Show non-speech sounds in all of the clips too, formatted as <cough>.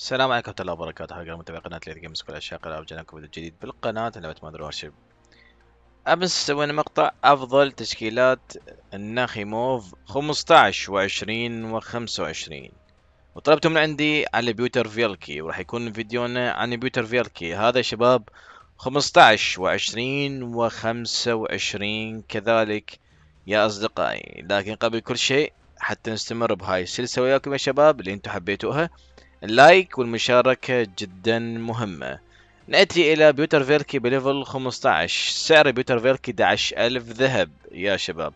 السلام عليكم ورحمة الله وبركاته حلقة متابعي قناة ليت جيمز كل أشياء قناة رجعناكم فيديو جديد بالقناة لعبة مادر وارشيب أمس سوينا مقطع أفضل تشكيلات الناخيموف 15 و20 و25 وطلبتم من عندي على بيوتر فيلكي وراح يكون فيديونا عن بيوتر فيلكي هذا يا شباب 15 و20 و25 كذلك يا أصدقائي لكن قبل كل شيء حتى نستمر بهاي السلسلة وياكم يا شباب اللي انتم حبيتوها اللايك والمشاركة جدا مهمة نأتي إلى بيوتر فيلكي بليفل 15 سعر بيوتر فيلكي ألف ذهب يا شباب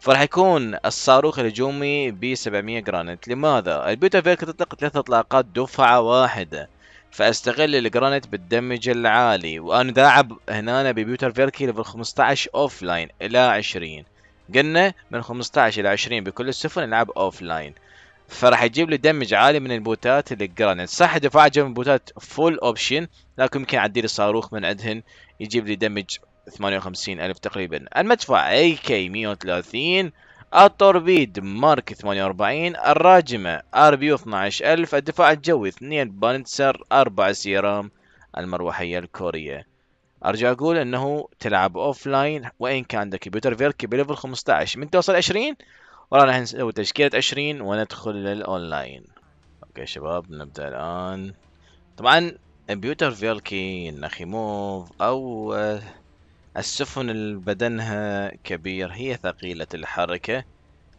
فرح يكون الصاروخ الهجومي ب 700 جرانيت لماذا؟ البيوتر فيلكي تطلق ثلاث اطلاقات دفعة واحدة فاستغل الجرانيت بالدمج العالي وانا داعب هنا ببيوتر فيلكي ليفل 15 اوف لاين الى 20 قلنا من 15 الى 20 بكل السفن نلعب اوف لاين فراح يجيب لي دمج عالي من البوتات اللي جرانيت صح دفاع جنب البوتات فول اوبشن لكن يمكن اعدي لي صاروخ من عندهن يجيب لي دمج وخمسين الف تقريبا المدفع اي كي 130 التوربيد مارك 48 الراجمة ار بي 12000 الدفاع الجوي 2 بانتسر 4 سيرام المروحية الكورية ارجع اقول انه تلعب اوف لاين وان كان عندك كمبيوتر فيركي بليفل 15 من توصل 20 راح نسوي تشكيلة 20 وندخل للأونلاين اوكي شباب نبدأ الآن طبعا بيوتر فيلكي النخيموف أو آه، السفن البدنها كبير هي ثقيلة الحركة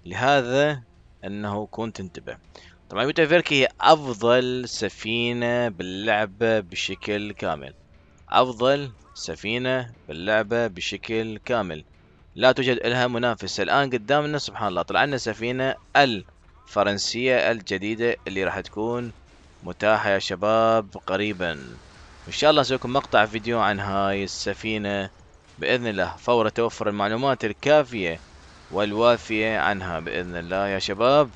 لهذا أنه كون تنتبه طبعا بيوتر فيلكي هي أفضل سفينة باللعبة بشكل كامل أفضل سفينة باللعبة بشكل كامل لا توجد لها منافس الآن قدامنا سبحان الله طلع لنا سفينة الفرنسية الجديدة اللي راح تكون متاحة يا شباب قريبا ان شاء الله لكم مقطع فيديو عن هاي السفينة بإذن الله فور توفر المعلومات الكافية والوافية عنها بإذن الله يا شباب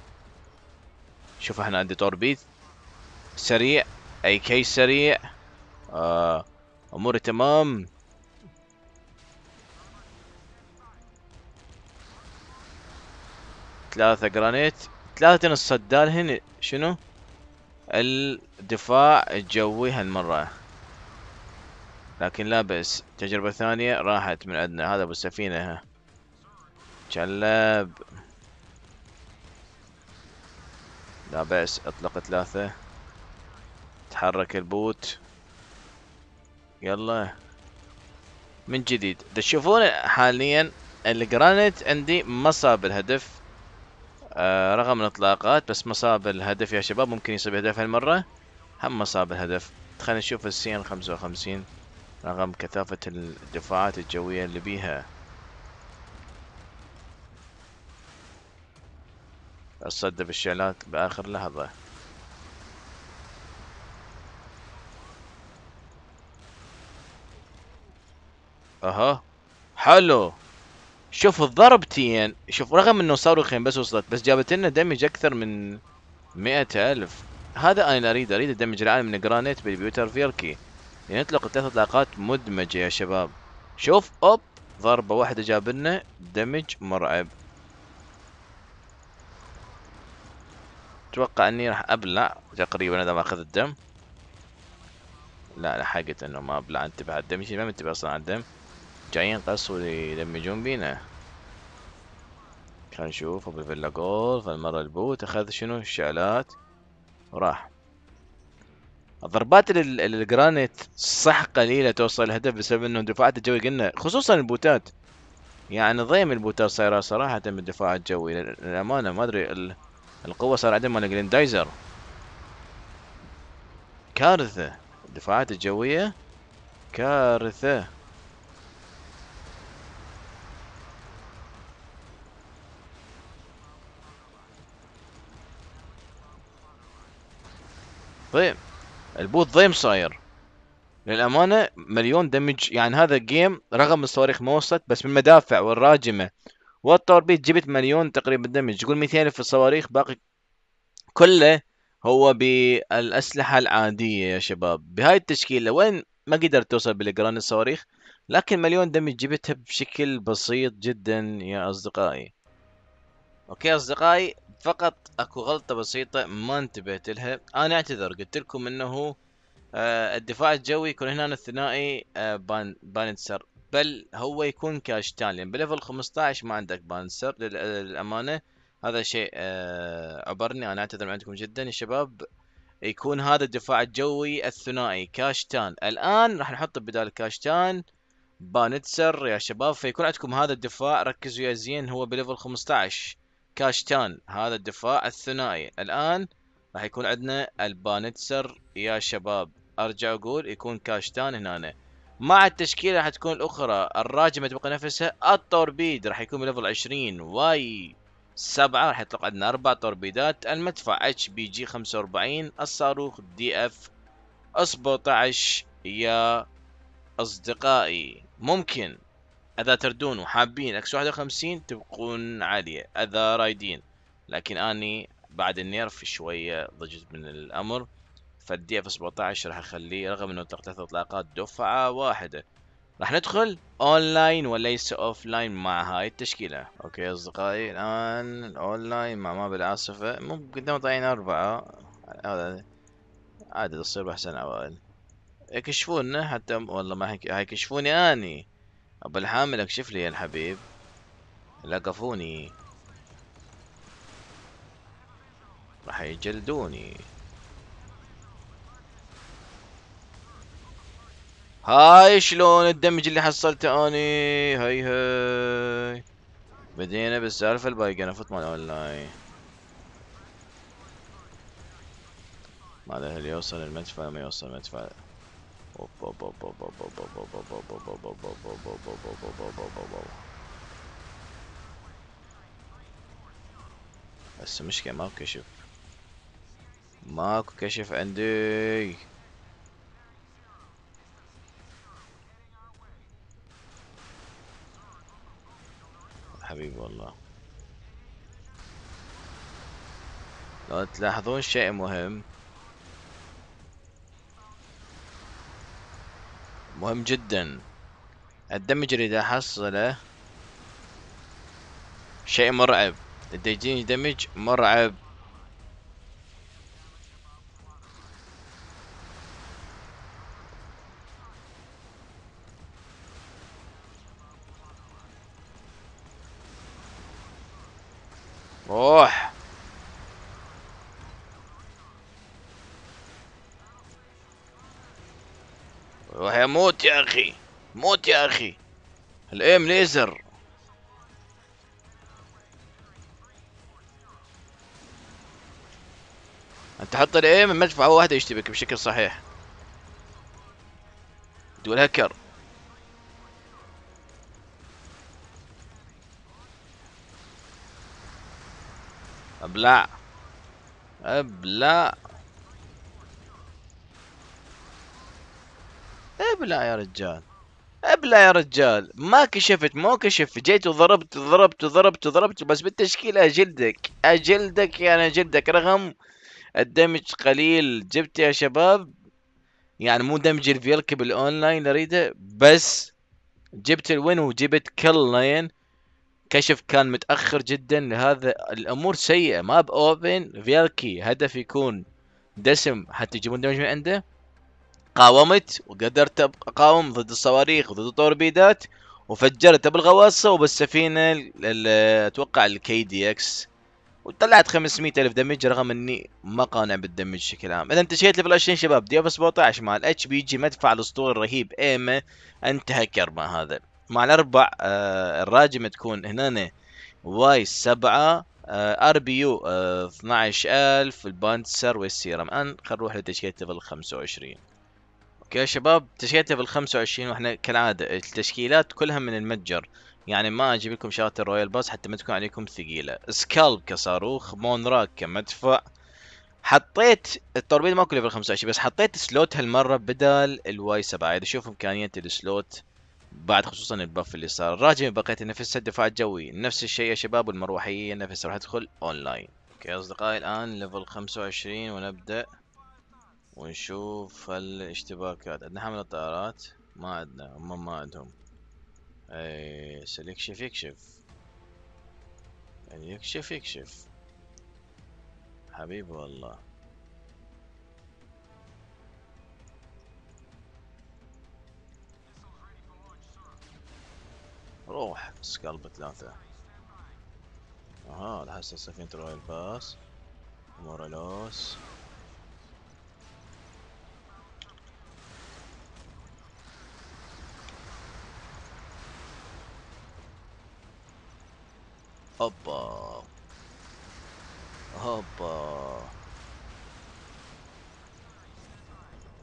شوف احنا عندي توربيت سريع اي كي سريع آه اموري تمام ثلاثة جرانيت ثلاثة نص هنا شنو الدفاع الجوي هالمرة لكن لا بس تجربة ثانية راحت من عندنا هذا ابو السفينة ها جلب لا بس اطلق ثلاثة تحرك البوت يلا من جديد تشوفون حاليا الجرانيت عندي ما صاب الهدف آه، رغم الاطلاقات بس ما صاب الهدف يا شباب ممكن يصيب هدف هالمرة هم ما صاب الهدف خلينا نشوف السين خمسة 55 رغم كثافة الدفاعات الجوية اللي بيها اتصدى بالشعلات باخر لحظة اها حلو شوف الضربتين شوف رغم انه صاروخين بس وصلت بس جابت لنا دمج اكثر من مئة الف هذا انا اللي اريده اريد الدمج العالي من جرانيت بالبيوتر فيركي ينطلق ثلاث اطلاقات مدمجه يا شباب شوف اوب ضربه واحده جاب لنا دمج مرعب اتوقع اني راح ابلع تقريبا اذا ما اخذ الدم لا لحقت انه ما ابلع انتبه على الدم ما انتبه اصلا على الدم جايين قصوا يدمجون بينا خلينا نشوف ابو فيلا جول فالمرة البوت اخذ شنو الشعلات وراح الضربات للجرانيت صح قليلة توصل الهدف بسبب انه دفاعات الجوي قلنا خصوصا البوتات يعني ضيم البوتات صايرة صراحة الدفاع الجوي للأمانة ما ادري القوة صار عندهم مال جليندايزر كارثة الدفاعات الجوية كارثة ضيم البوت ضيم صاير للامانه مليون دمج يعني هذا الجيم رغم الصواريخ ما وصلت بس بالمدافع والراجمه والتوربيت جبت مليون تقريبا دمج تقول 200 الف الصواريخ باقي كله هو بالاسلحه العاديه يا شباب بهاي التشكيله وين ما قدرت توصل بالجران الصواريخ لكن مليون دمج جبتها بشكل بسيط جدا يا اصدقائي اوكي اصدقائي فقط اكو غلطة بسيطة ما انتبهت لها انا اعتذر قلت لكم انه آه الدفاع الجوي يكون هنا الثنائي آه بان بانسر بل هو يكون كاشتان لان بليفل 15 ما عندك بانسر للامانة هذا شيء آه عبرني انا اعتذر من عندكم جدا يا شباب يكون هذا الدفاع الجوي الثنائي كاشتان الان راح نحط بدال كاشتان بانتسر يا شباب فيكون عندكم هذا الدفاع ركزوا يا زين هو بليفل 15 كاشتان هذا الدفاع الثنائي الآن راح يكون عندنا البانتسر يا شباب أرجع أقول يكون كاشتان هنا مع التشكيلة راح تكون الأخرى الراجمة تبقى نفسها التوربيد راح يكون بليفل 20 واي سبعة راح يطلق عندنا أربع توربيدات المدفع اتش بي جي 45 الصاروخ دي اف 17 يا أصدقائي ممكن اذا تردون وحابين اكس 51 تبقون عالية اذا رايدين لكن اني بعد النيرف شوية ضجت من الامر فالدي اف 17 راح اخليه رغم انه ثلاث اطلاقات دفعة واحدة راح ندخل اونلاين وليس اوفلاين مع هاي التشكيلة اوكي اصدقائي الان لاين مع ما بالعاصفة مو قدام طالعين اربعة هذا عادي تصير باحسن عوائل يكشفونا حتى والله ما هيكشفوني اني ابو الحامل اكشف لي يا الحبيب لقفوني راح يجلدوني هاي شلون الدمج اللي حصلته اني هاي هاي بدينا بالسالفه انا فوت مال اونلاين ما ادري هل يوصل المدفع ما يوصل المدفع بس مشكلة ماكو كشف ماكو كشف عندي حبيبي والله لو تلاحظون شيء مهم مهم جدا الدمج اللي دا حصله شيء مرعب اذا يجيني دمج مرعب روح يحيى موت يا اخي موت يا اخي الايم ليزر انت حط الايم المدفع واحد يشتبك بشكل صحيح دول هكر ابلع ابلع ابلع يا رجال ابلع يا رجال ما كشفت مو كشفت جيت وضربت وضربت وضربت وضربت بس بالتشكيلة اجلدك اجلدك يعني اجلدك رغم الدمج قليل جبت يا شباب يعني مو دمج الفيلك بالاونلاين اريده بس جبت الوين وجبت كل لين كشف كان متاخر جدا لهذا الامور سيئه ما باوبن فيلكي هدف يكون دسم حتى يجيبون دمج من عنده قاومت وقدرت اقاوم ضد الصواريخ وضد الطوربيدات وفجرت بالغواصه وبالسفينه اتوقع الكي دي اكس وطلعت 500 الف دمج رغم اني ما قانع بالدمج بشكل عام اذا انتشيت ليفل 20 شباب دياب 17 مع الاتش بي جي مدفع الاسطول الرهيب ايما انتهى كرما هذا مع الاربع آه الراجمه تكون هنا واي 7 آه، ار بي يو 12000 آه، البانسر والسيرم الان خلينا نروح لتشكيله ليفل 25 اوكي يا شباب تشكيلتنا بال 25 واحنا كالعاده التشكيلات كلها من المتجر يعني ما اجيب لكم شغلات الرويال باس حتى ما تكون عليكم ثقيله سكالب كصاروخ مونراك كمدفع حطيت التوربيد ما كله بال 25 بس حطيت سلوت هالمره بدل الواي 7 اذا شوف امكانيه السلوت بعد خصوصا البف اللي صار راجع بقيت نفسها الدفاع الجوي نفس الشيء يا شباب والمروحيه نفسها راح تدخل اونلاين اوكي اصدقائي الان ليفل 25 ونبدا ونشوف الاشتباكات عندنا حمل الطائرات ما عندنا هم ما عندهم اي سلكشف يكشف يعني يكشف يكشف حبيبي والله روح سكالب ثلاثة اها الحسن سفينة رويال باس مورالوس هوبا هوبا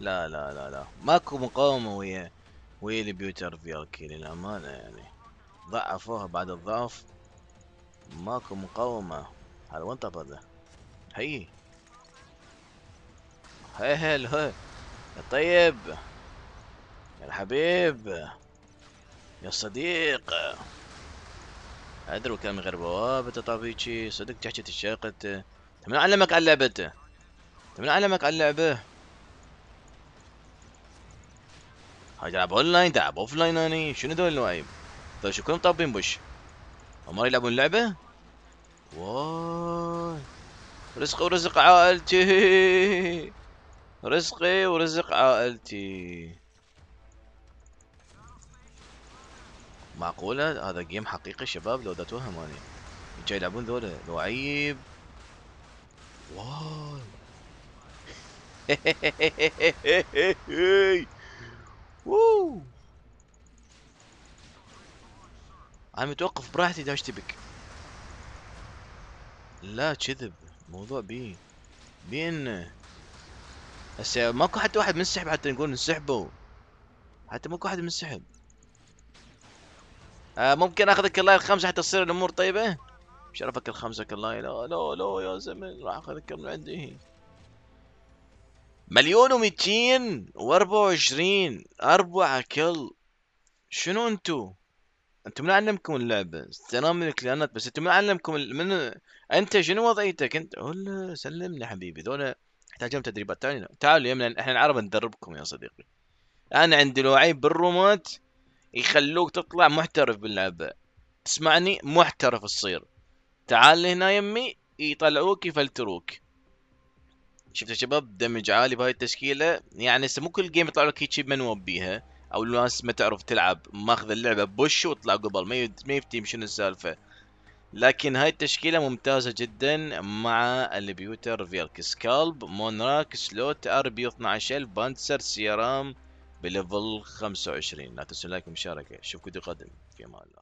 لا لا لا لا ماكو مقاومة ويا ويا البيوتر في ار للأمانة يعني ضعفوها بعد الضعف ماكو مقاومة هل وين طب هذا هي هل يا طيب يا الحبيب يا صديق أدرو من غير بوابة طبيعي صدق تحكي تشاقته من علمك على لعبته من علمك على اللعبة هاي تلعب اونلاين تلعب اوفلاين اني شنو دول الوايب دول شو كلهم طابين بوش هم يلعبون لعبة واي رزقي ورزق عائلتي رزقي ورزق عائلتي معقولة هذا جيم حقيقي شباب لو داتوها ماني جاي يلعبون ذولا لعيب واو <laughs> ووو انا متوقف براحتي داش تبك لا كذب موضوع بي انه هسه ماكو حتى واحد منسحب حتى نقول انسحبوا حتى ماكو واحد منسحب آه ممكن اخذك اللايف خمسه حتى تصير الامور طيبه شرفك الخمسه كلاي لا آه، لا لا يا زلمه راح اخذك من عندي مليون و 200 و24 أربعة كل شنو انتو؟ انتم من علمكم اللعبة؟ استلام من الكلانات بس انتم من علمكم من انت شنو وضعيتك انت؟ هلا سلمني حبيبي ذولا احتاجهم تدريبات تعالوا تعالوا يمنا احنا العرب ندربكم يا صديقي انا عندي لو عيب بالرومات يخلوك تطلع محترف باللعبه تسمعني محترف تصير تعال هنا يمي يطلعوك يفلتروك شفت يا شباب دمج عالي بهاي التشكيله يعني هسه مو كل جيم يطلع لك هيك من بيها او الناس ما تعرف تلعب ماخذ اللعبه بوش وطلع قبل ما يفتي يفتهم شنو السالفه لكن هاي التشكيله ممتازه جدا مع البيوتر فيالك سكالب مونراك سلوت اربي 12 بانسر سيرام بليفل 25 لا تنسوا اللايك والمشاركة اشوفكم يقدم في امان الله